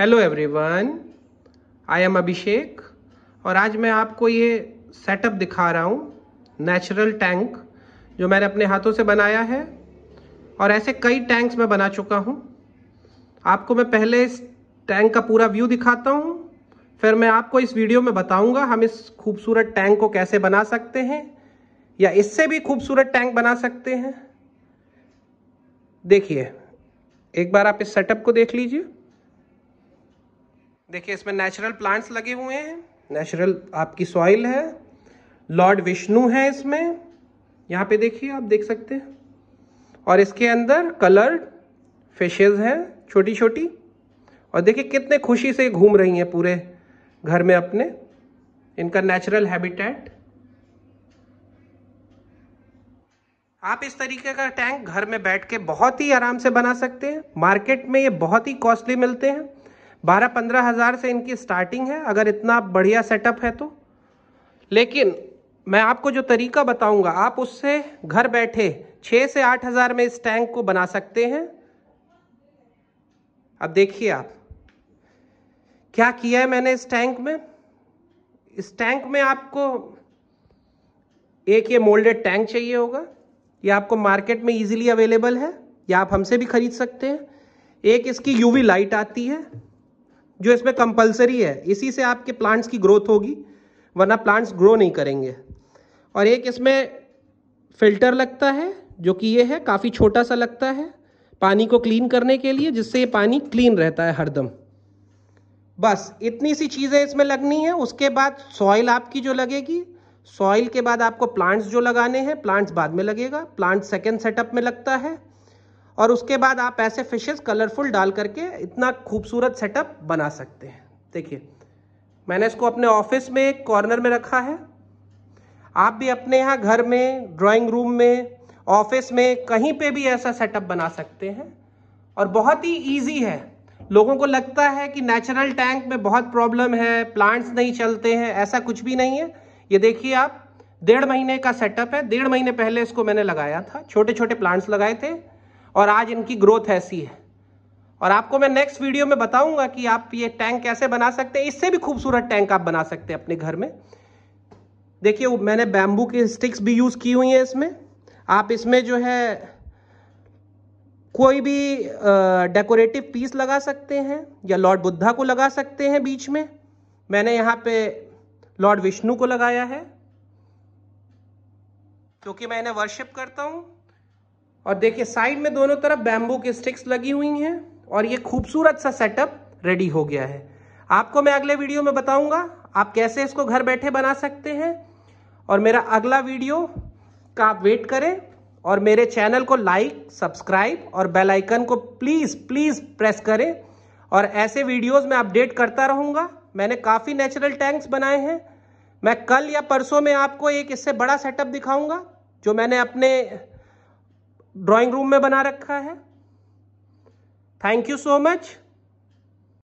hello everyone I am Abhishek और आज मैं आपको ये सेटअप दिखा रहा हूँ नेचुरल टैंक जो मैंने अपने हाथों से बनाया है और ऐसे कई टैंक्स मैं बना चुका हूँ आपको मैं पहले इस टैंक का पूरा व्यू दिखाता हूँ फिर मैं आपको इस वीडियो में बताऊँगा हम इस खूबसूरत टैंक को कैसे बना सकते हैं या इससे भी खूबसूरत टैंक बना सकते हैं देखिए एक बार आप इस सेटअप को देख लीजिए देखिए इसमें नेचुरल प्लांट्स लगे हुए हैं नेचुरल आपकी सॉइल है लॉर्ड विष्णु है इसमें यहाँ पे देखिए आप देख सकते हैं और इसके अंदर कलर्ड फिशेज हैं छोटी छोटी और देखिए कितने खुशी से घूम रही हैं पूरे घर में अपने इनका नेचुरल हैबिटेट आप इस तरीके का टैंक घर में बैठ के बहुत ही आराम से बना सकते हैं मार्केट में ये बहुत ही कॉस्टली मिलते हैं बारह पंद्रह हज़ार से इनकी स्टार्टिंग है अगर इतना बढ़िया सेटअप है तो लेकिन मैं आपको जो तरीका बताऊंगा आप उससे घर बैठे छः से आठ हज़ार में इस टैंक को बना सकते हैं अब देखिए आप क्या किया है मैंने इस टैंक में इस टैंक में आपको एक ये मोल्डेड टैंक चाहिए होगा ये आपको मार्केट में इजीली अवेलेबल है या आप हमसे भी खरीद सकते हैं एक इसकी यूवी लाइट आती है जो इसमें कंपलसरी है इसी से आपके प्लांट्स की ग्रोथ होगी वरना प्लांट्स ग्रो नहीं करेंगे और एक इसमें फिल्टर लगता है जो कि ये है काफ़ी छोटा सा लगता है पानी को क्लीन करने के लिए जिससे ये पानी क्लीन रहता है हरदम बस इतनी सी चीज़ें इसमें लगनी है उसके बाद सॉइल आपकी जो लगेगी सॉइल के बाद आपको प्लांट्स जो लगाने हैं प्लांट्स बाद में लगेगा प्लांट सेकेंड सेटअप में लगता है और उसके बाद आप ऐसे फिशेस कलरफुल डाल करके इतना खूबसूरत सेटअप बना सकते हैं देखिए मैंने इसको अपने ऑफिस में एक कॉर्नर में रखा है आप भी अपने यहाँ घर में ड्राइंग रूम में ऑफिस में कहीं पे भी ऐसा सेटअप बना सकते हैं और बहुत ही इजी है लोगों को लगता है कि नेचुरल टैंक में बहुत प्रॉब्लम है प्लांट्स नहीं चलते हैं ऐसा कुछ भी नहीं है ये देखिए आप डेढ़ महीने का सेटअप है डेढ़ महीने पहले इसको मैंने लगाया था छोटे छोटे प्लांट्स लगाए थे और आज इनकी ग्रोथ ऐसी है और आपको मैं नेक्स्ट वीडियो में बताऊंगा कि आप ये टैंक कैसे बना सकते हैं इससे भी खूबसूरत टैंक आप बना सकते हैं अपने घर में देखिए मैंने बैम्बू की स्टिक्स भी यूज़ की हुई हैं इसमें आप इसमें जो है कोई भी डेकोरेटिव पीस लगा सकते हैं या लॉर्ड बुद्धा को लगा सकते हैं बीच में मैंने यहाँ पे लॉर्ड विष्णु को लगाया है क्योंकि मैं इन्हें वर्शिप करता हूँ और देखिए साइड में दोनों तरफ बैम्बू की स्टिक्स लगी हुई हैं और ये खूबसूरत सा सेटअप रेडी हो गया है आपको मैं अगले वीडियो में बताऊंगा आप कैसे इसको घर बैठे बना सकते हैं और मेरा अगला वीडियो का आप वेट करें और मेरे चैनल को लाइक सब्सक्राइब और बेल आइकन को प्लीज़ प्लीज़ प्रेस करें और ऐसे वीडियोस में अपडेट करता रहूंगा मैंने काफ़ी नेचुरल टैंक्स बनाए हैं मैं कल या परसों में आपको एक इससे बड़ा सेटअप दिखाऊंगा जो मैंने अपने ड्राइंग रूम में बना रखा है थैंक यू सो मच